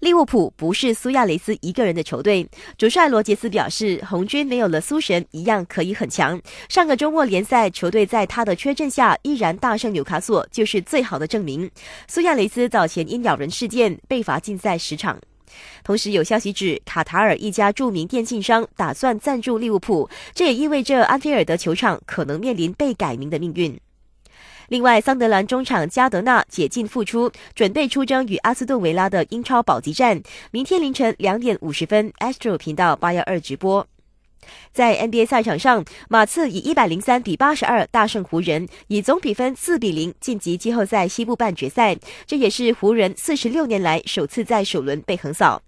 利物浦不是苏亚雷斯一个人的球队。主帅罗杰斯表示，红军没有了苏神一样可以很强。上个周末联赛，球队在他的缺阵下依然大胜纽卡索，就是最好的证明。苏亚雷斯早前因咬人事件被罚禁赛十场。同时有消息指，卡塔尔一家著名电信商打算赞助利物浦，这也意味着安菲尔德球场可能面临被改名的命运。另外，桑德兰中场加德纳解禁复出，准备出征与阿斯顿维拉的英超保级战。明天凌晨两点五十分，Astro 频道八幺二直播。在 NBA 赛场上，马刺以一百零三比八十二大胜湖人，以总比分四比零晋级季后赛西部半决赛。这也是湖人四十六年来首次在首轮被横扫。